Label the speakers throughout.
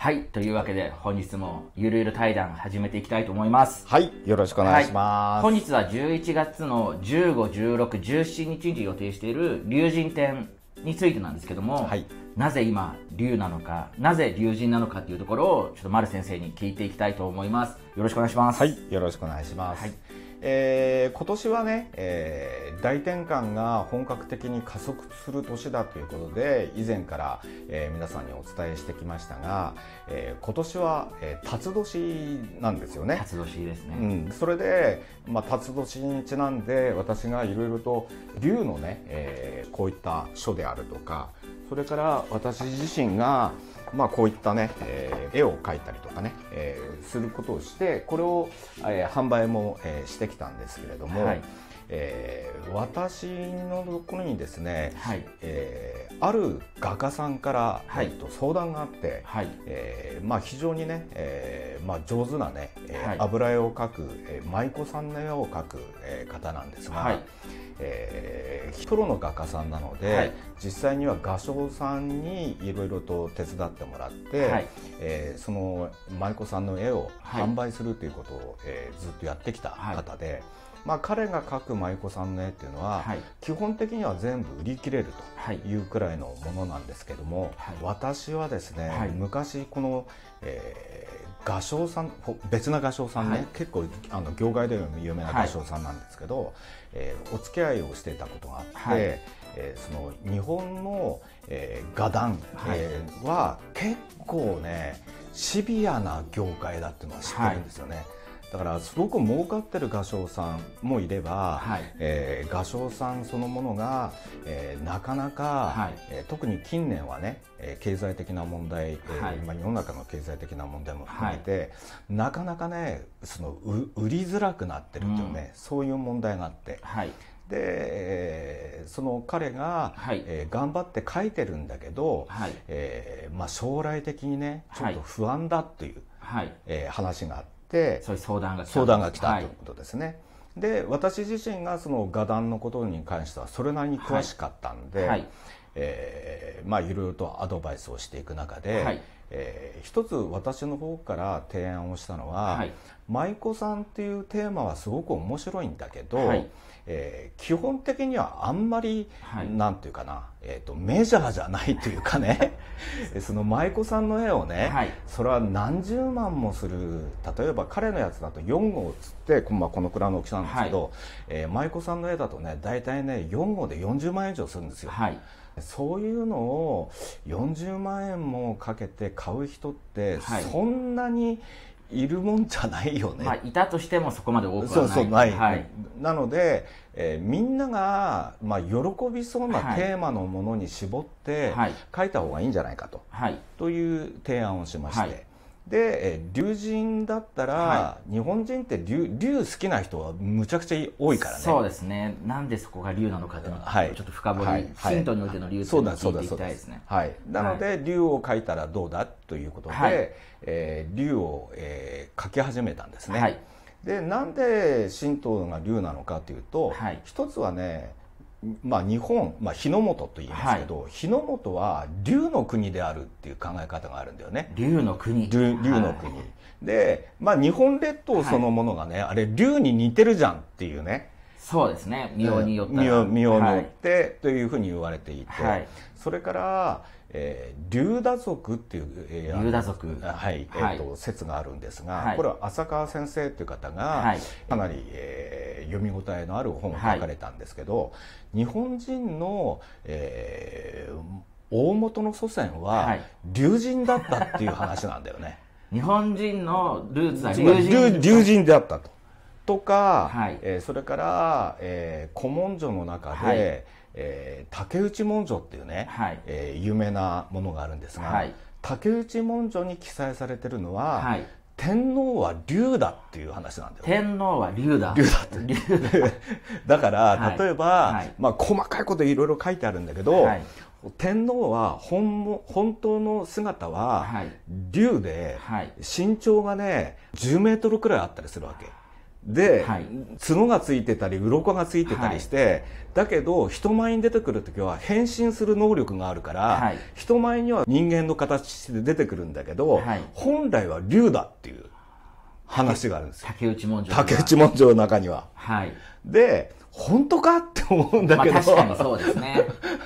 Speaker 1: はい。というわけで、本日もゆるゆる対談始めていきたいと思います。はい。
Speaker 2: よろしくお願いしま
Speaker 1: す。はい、本日は11月の15、16、17日に予定している龍神展についてなんですけども、はい、なぜ今、龍なのか、なぜ龍神なのかっていうところを、ちょっと丸先生に聞いていきたいと思います。よろしくお願いします。はい。よろしくお願いします。はい
Speaker 2: えー、今年はね、えー、大転換が本格的に加速する年だということで以前から、えー、皆さんにお伝えしてきましたが、えー、今年は、えー、辰年なんですよね辰年ですね、うん、それで、まあ、辰年にちなんで私がいろいろと龍のね、えー、こういった書であるとかそれから私自身が、まあ、こういったね、えー、絵を描いたりとかね、えー、することをしてこれを、えー、販売も、えー、してきたんですけれども、はい、えー、私のところにですね、はい、えー、ある画家さんから、はい、えー、と相談があって、はい、えー、まあ、非常にね、えーまあ、上手なね、えー油絵を描く、えー、舞妓さんの絵を描く、えー、方なんですが。はいえー、プロの画家さんなので、はい、実際には画商さんにいろいろと手伝ってもらって、はい、えー、その舞妓さんの絵を販売するということを、はい、えー、ずっとやってきた方で、はい、まあ、彼が描く舞妓さんの絵っていうのは、基本的には全部売り切れるというくらいのものなんですけども、私はですね、昔この、えー、画商さん別な画商さんね、はい、結構あの業界でも有名な画商さんなんですけど、はい、えー、お付き合いをしてたことがあって、はい、えー、その日本の、えー、画壇、はえー、は結構ねシビアな業界だっていうのは知ってるんですよね。だからすごく儲かってる画商さんもいれば、はい、えー、画商さんそのものが、えー、なかなか、はい、えー、特に近年はね、えー、経済的な問題、はい、今世の中の経済的な問題も含めて、はい、なかなかねその売りづらくなってるというね、うん、そういう問題があって。はいで、えその彼が、はい、えー、頑張って書いてるんだけど、はい、えー、まあ、将来的にねちょっと不安だという、はい、え話があって。てそういう相談が来た相談が来たということですね、はい、で私自身がその画壇のことに関してはそれなりに詳しかったんで、はいはい、えー、まあいろいろとアドバイスをしていく中で、はいえー、一つ私の方から提案をしたのは、はい、舞妓さんっていうテーマはすごく面白いんだけど、はい、えー、基本的にはあんまり、はい、なんていうかな、えーと、メジャーじゃないというかね その舞妓さんの絵をね、はい、それは何十万もする例えば彼のやつだと4号つって、まあ、このくらいの大きさなんですけど、はい、えー、舞妓さんの絵だとね大体ね4号で40万円以上するんですよ。そういうのを40万円もかけて買う人ってそんなにいるもんじゃないよね、はい、
Speaker 1: まあ、いたとしてもそ
Speaker 2: こまで多くはないそうそうない、はい、なので、えー、みんなが、まあ、喜びそうなテーマのものに絞って、はい、書いた方がいいんじゃないかと、はい、という提案をしまして、で龍神だったら、はい、日本人って龍竜好きな人はむちゃくちゃ多いからねそうですねなんでそこが龍なのかっていうのは、い、ちょっと深掘り、はい、ヒントにおいての龍っていうのを聞いていきたいですねはいなので龍、を書いたらどうだということで龍、えー、を、えー、書き始めたんですね、でなんで神道が龍なのかというと、一つはねまあ、日本、まあ、日の本と言いますけど、はい、日の本は龍の国であるっていう考え方があるんだよね。龍の国。龍の国。はい、で、まあ、日本列島そのものがね、はい、あれ龍に似てるじゃんっていうね。そうですね。妙によって。妙によって、というふうに言われていて。それから、えー、竜蛇族っていう、えー、竜蛇族はい、えーと、はい、説があるんですが、はい、これは浅川先生という方が、はい、かなり、えー、読み応えのある本を書かれたんですけど、日本人の、えー、大元の祖先は、竜人だったっていう話なんだよね
Speaker 1: 日本人のルーツは龍
Speaker 2: 神だったと。とか、えー、それから、えー、古文書の中で、えー、竹内文書っていうね、はい、えー、有名なものがあるんですが、はい、竹内文書に記載されてるのは、はい、天皇は龍だっていう話なんだよ天皇は龍だ龍だって だから、例えば、まあ、細かいこといろいろ書いてあるんだけど、天皇は本本当の姿は竜で、身長がね10メートルくらいあったりするわけ。で、はい、角がついてたり鱗がついてたりして、はい、だけど人前に出てくる時は変身する能力があるから、はい、人前には人間の形で出てくるんだけど、本来は竜だっていう話があるんですよ竹内文書竹内文書
Speaker 1: の中には。はい、で本当かって思うんだけど、まあ、確かにそうですね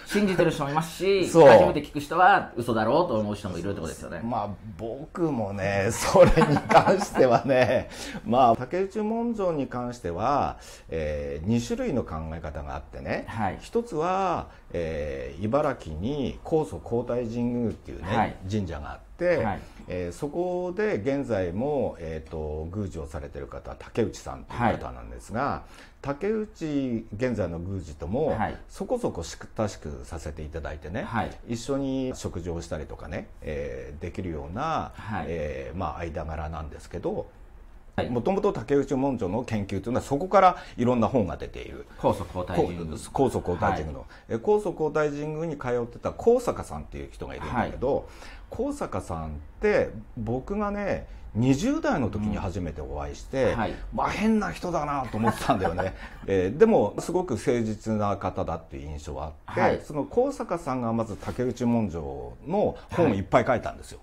Speaker 1: 信じてる人もいますし初めて聞く人は嘘だろうと思う人もいるってことですよねまあ
Speaker 2: 僕もねそれに関してはね まあ竹内文章に関しては、えー、2種類の考え方があってね、はい、一つは、えー、茨城に高祖皇太神宮っていうね、はい、神社があって、はい、えー、そこで現在も、えーと、と宮司をされてる方竹内さんという方なんですが、はい竹内現在の宮司とも、はい、そこそこしくたしくさせていただいてね、はい、一緒に食事をしたりとかね、えー、できるような、はい、えー、まあ、間柄なんですけどもともと竹内文書の研究というのはそこからいろんな本が出ている高祖皇太神宮高祖皇太神宮神宮に通ってた高坂さんっていう人がいるんだけど、はい、高坂さんって僕がね20代の時に初めてお会いして、うんはい、まあ変な人だなと思ってたんだよね、えー、でもすごく誠実な方だっていう印象はあって、はい、その高坂さんがまず竹内文書の本をいっぱい書いたんですよ、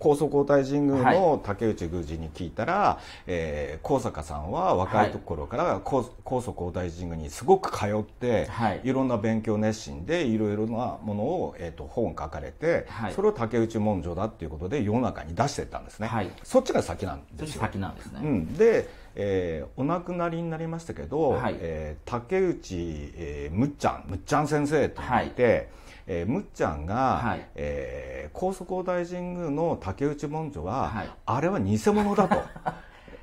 Speaker 2: 高祖皇太神宮の竹内宮司に聞いたら、はい、えー、高坂さんは若いところから高,、高祖皇太神宮にすごく通って、はい、いろんな勉強熱心でいろいろなものを、えーと、本書かれて、はい、それを竹内文書だっていうことで世の中に出してたんですね、はい、そっちが先なんですよ先なんですね、うん、で、えー、お亡くなりになりましたけど、はい、えー、竹内、えー、むっちゃんむっちゃん先生と言って、はい、えー、むっちゃんが、はい、えー高速大神宮の竹内文書は、はい、あれは偽物だと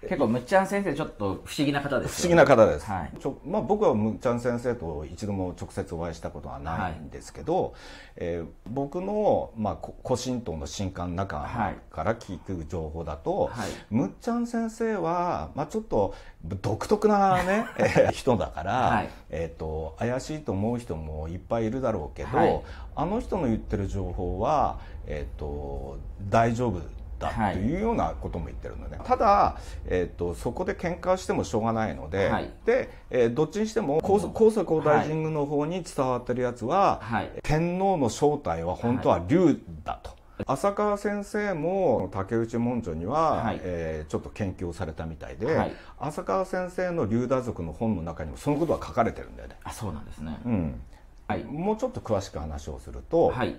Speaker 1: 結構むっちゃん先生ちょっと不思議な方です、ね、不思議な方です、
Speaker 2: はい、ちょまあ、僕はむっちゃん先生と一度も直接お会いしたことはないんですけど、はい、えー、僕の、まあ、古神道の新刊中から聞く情報だと、はい、むっちゃん先生は、まあ、ちょっと独特な、ね、人だから、はい、えーと、怪しいと思う人もいっぱいいるだろうけど、あの人の言ってる情報は、えーと、と大丈夫ったというようなことも言ってるのね、はい、ただ、えーと、そこで喧嘩してもしょうがないのではい、でえー、どっちにしても高祖大神宮の方に伝わってるやつは、はい、天皇の正体は本当は龍だと。浅川先生も竹内文書には、はい、えー、ちょっと研究をされたみたいで、はい、浅川先生の龍太族の本の中にもそのことは書かれてるんだよね。あそうなんで
Speaker 1: すね、うん
Speaker 2: はい、もうちょっと詳しく話をすると、はい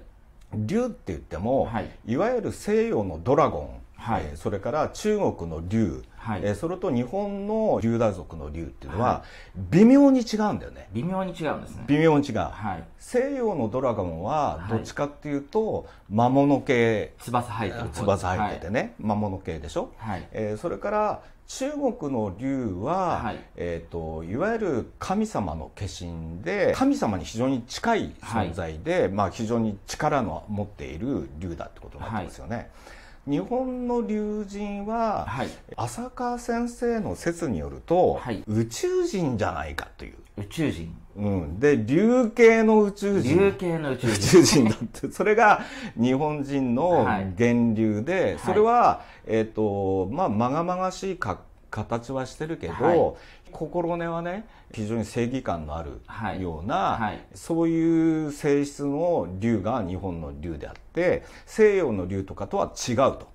Speaker 2: 竜って言っても、はい、いわゆる西洋のドラゴン、はい、えー、それから中国の竜、はい、えー、それと日本の龍大族の竜っていうのは微妙に違うんだよね、微妙に違うんですね微妙に違う、はい、西洋のドラゴンはどっちかっていうと魔物系、翼生えてる翼生えててね、魔物系でしょ、はいえー、それから中国の竜は、はいえーと、いわゆる神様の化身で神様に非常に近い存在で、はい、まあ、非常に力の持っている竜だってことになってますよね。はい日本の龍神は、はい、浅川先生の説によると、はい、宇宙人じゃないかという宇宙人うん、で流刑の宇宙人流刑の宇宙人だってそれが日本人の源流で、はい、それは、えっ、ー、とまあまがまがしいか形はしてるけど、はい、心根はね非常に正義感のあるような、はいはい、そういう性質の竜が日本の竜であって西洋の竜とかとは違うと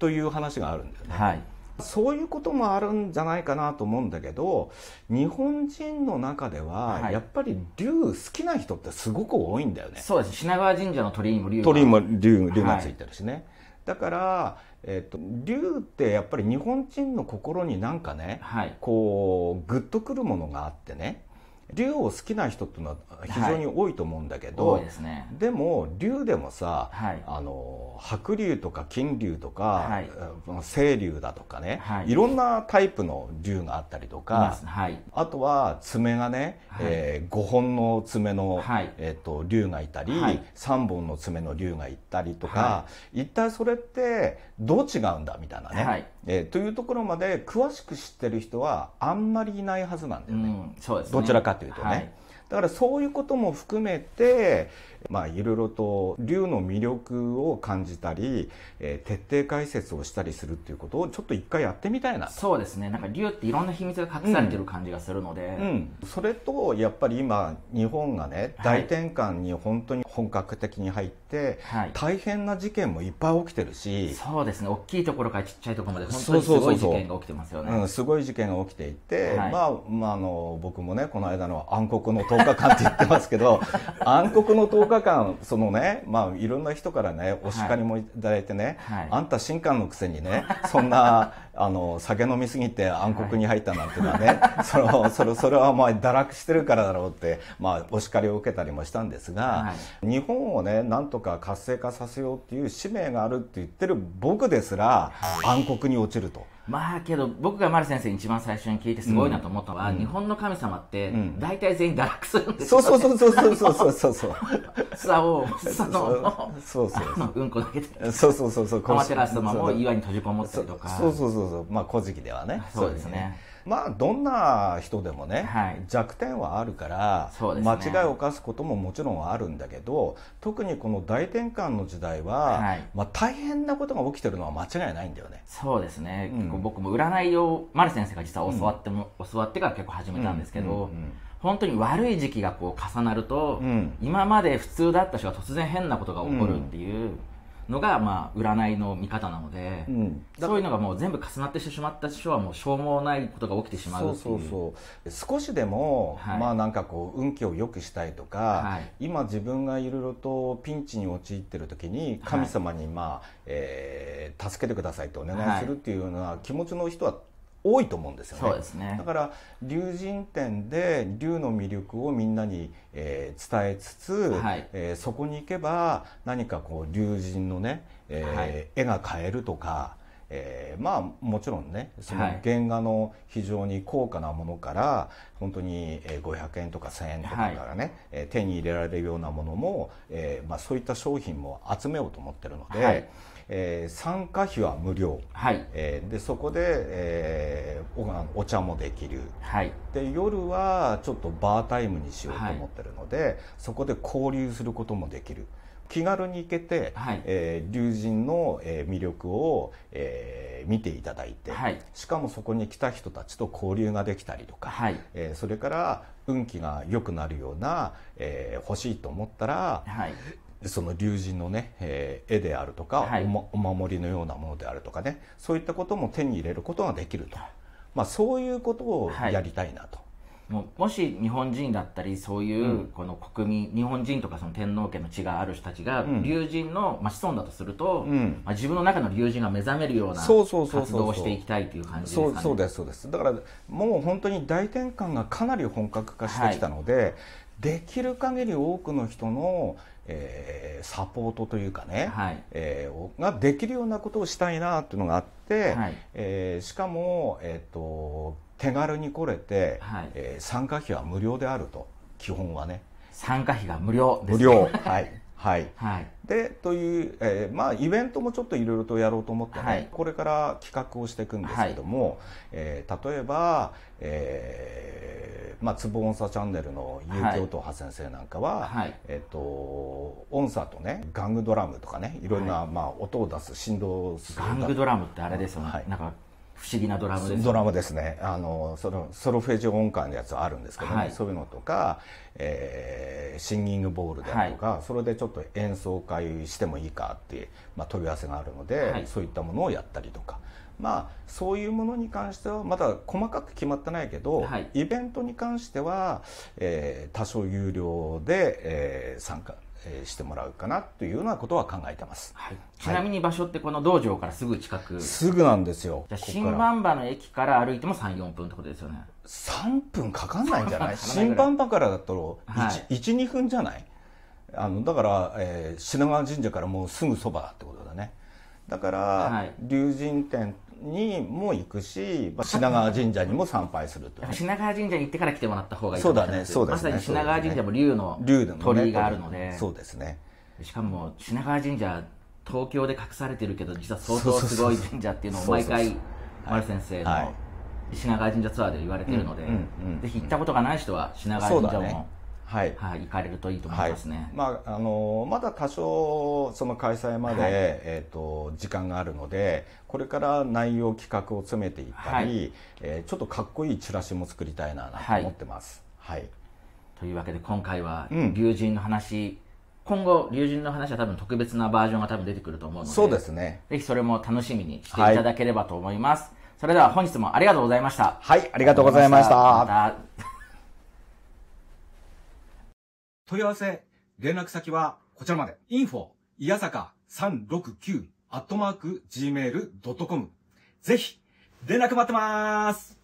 Speaker 2: という話があるんだよね。そういうこともあるんじゃないかなと思うんだけど日本人の中ではやっぱり竜好きな人ってすごく多いんだよね、はい、そうです
Speaker 1: 品川神社の鳥居も竜鳥居も竜竜がつい
Speaker 2: てるしね、はい、だから、えーと、竜ってやっぱり日本人の心になんかね、はい、こうグッとくるものがあってね竜を好きな人っていうのは非常に多いと思うんだけど、はいでね、でも竜でもさ、はい、あの白竜とか金竜とか、はい、青竜だとかね、はい、いろんなタイプの竜があったりとか、はい、あとは爪がね、はい、えー、5本の爪の、えーと、竜がいたり、はい、3本の爪の竜がいたりとか、一体それってどう違うんだみたいなね、えー、というところまで詳しく知ってる人はあんまりいないはずなんだよねうん、そうです、ね、どちらかというとね、はい、だからそういうことも含めて、まあ、いろいろと龍の魅力を感じたり、えー、徹底解説をしたりするっていうことをちょっと一回やってみたいなそうですねなんか龍っていろんな秘密
Speaker 1: が隠されてる感じがするので、うんうん、
Speaker 2: それとやっぱり今日本がね大転換に本当に本格的に入って、はい、大変な事件もいっぱい起きてるしそ
Speaker 1: うですね大きいところからちっちゃいところまで本当にすごい事件が起きてますよねす
Speaker 2: ごい事件が起きていて、はい、まあ、まあ、あの僕もねこの間の暗黒の塔10日間って言ってますけど、暗黒の10日間、そのね、まあ、いろんな人からね、お叱りもいただいてね、はい、あんた神官のくせにね、そんな、あの酒飲みすぎて暗黒に入ったなんてのはね、はい、そのそれそれはまあ堕落してるからだろうって、まあ、お叱りを受けたりもしたんですが、はい、日本をねなんとか活性化させようっていう使命があるって言ってる僕ですら、暗黒に落ちると。
Speaker 1: まあけど僕が丸先生に一番最初に聞いてすごいなと思ったのは、うん、日本の神様って大体全員堕落するんですよ、ね、うん、そうそうそうそうそうそうそうそをそのそうそうそううんこだけそうそうそうそうそうそうそうも岩に閉じこもっそうとかそうそう
Speaker 2: そうまあ、古事記ではねそうですねまあどんな人でもね、はい、弱点はあるから、ね、間違いを犯すことももちろんあるんだけど特にこの大転換の時代は、はい、まあ、大変なことが起きて
Speaker 1: るのは間違いないんだよねそうですね、うん、結構僕も占いを丸先生が実は教わっても、うん、教わってから結構始めたんですけど、うんうんうん本当に悪い時期がこう重なると、うん、今まで普通だった人が突然変なことが起こるっていう、うん、のが、まあ、占いの見方なので、うん、そういうのがもう全部重なってしまった人はもうしょうもないことが起きてしまうそうそうそう少しでも、はい、まあなんかこう運気を良くしたいとか、はい、今
Speaker 2: 自分がいろいろとピンチに陥ってる時に神様に、まあ、はい、えー、助けてくださいとお願いするっていうような気持ちの人は多いと思うんですよねそうですねだから龍神展で龍の魅力をみんなに、えー、伝えつつ、はい、えー、そこに行けば何かこう龍神のね、えー、はい、絵が変えるとか、えー、まあもちろんねその原画の非常に高価なものから、はい、本当に500円とか1000円とかからね、はい、手に入れられるようなものも、えーまあ、そういった商品も集めようと思ってるので。はいえー、参加費は無料、はいえー、でそこで、えー、おお茶もできる、はい、で夜はちょっとバータイムにしようと思ってるので、はい、そこで交流することもできる気軽に行けて、はいえー、龍神の、え魅力を、えー、見ていただいて、はい、しかもそこに来た人たちと交流ができたりとか、はいえー、それから運気が良くなるような、えー、欲しいと思ったら、はい、その龍神のね、えー、絵であるとか、はいお、お守りのようなものであるとかねそういったことも手に入れることができると、まあ、そういうことを
Speaker 1: やりたいなと。はい、ももし日本人だったりそういうこの国民、うん、日本人とかその天皇家の血がある人たちが龍神の、まあ、子孫だとすると、うん、まあ、自分の中の龍神が目覚めるような活動をしていきたいという感じですかねそうですそうで
Speaker 2: すだからもう本当に大転換がかなり本格化してきたので、はいできる限り多くの人の、えー、サポートというかね、はい、えー、ができるようなことをしたいなっていうのがあって、はい、えー、しかも、えーと、手軽に来れて、はい、え参加費は無料であると基本はね。参加費が無料です、ね、無料はいはい、はい、でという、えー、まあイベントもちょっといろいろとやろうと思ってね、はい、これから企画をしていくんですけども、はい、えー、例えば、えーまあ、坪音叉チャンネルの結城東波先生なんかは、はい、えーと、音叉とねガングドラムとかねいろんな、まあ、音を出す振動するガングドラムってあれ
Speaker 1: ですよね、はい、なんか不思議なドラムです、ね、ドラムです
Speaker 2: ねあのそのソロフェージ音感のやつあるんですけどね、はい、そういうのとか、えー、シンギングボールであるとか、はい、それでちょっと演奏会してもいいかっていう、まあ、問い合わせがあるので、はい、そういったものをやったりとか。まあ、そういうものに関してはまだ細かく決まってないけど、イベントに関しては、えー、多少有料で、えー、
Speaker 1: 参加してもらうかなというようなことは考えてます、はい、ちなみに場所ってこの道場からすぐ近く、すぐなんですよじゃ新番場の駅から歩いても34分ってことですよね3分かかんないんじゃない 新番
Speaker 2: 場からだと12、分じゃないあのだから、えー、品川神社からもうすぐそばってことだねだから、はい、龍神殿にも行くし、まあ、品川神社にも参拝すると
Speaker 1: 品川神社に行ってから来てもらった方がいいそうだねそうです、ね、まさに品川神社も龍の鳥居があるのでそうですねしかも品川神社東京で隠されてるけど実は相当すごい神社っていうのを毎回丸先生の品川神社ツアーで言われてるので、ぜひ行ったことがない人は品川神社も、はい、は行かれるといいと思いますね。はい、
Speaker 2: まああのまだ多少その開催まで、はい、えっ、ー、と時間があるので、これから内容企画を詰めていったり、はい、えー、ちょっとかっこいいチラシも
Speaker 1: 作りたいなと思ってます。はい。というわけで今回は龍神の話。うん今後、龍神の話は多分特別なバージョンが多分出てくると思うので、そうですね。ぜひそれも楽しみにしていただければと思います。それでは本日もありがとうございました。はい、ありがとうございました。また問い合わせ、
Speaker 2: 連絡先はこちらまで。info、いやさか369、アットマーク、gmail.com。ぜひ、連絡待ってます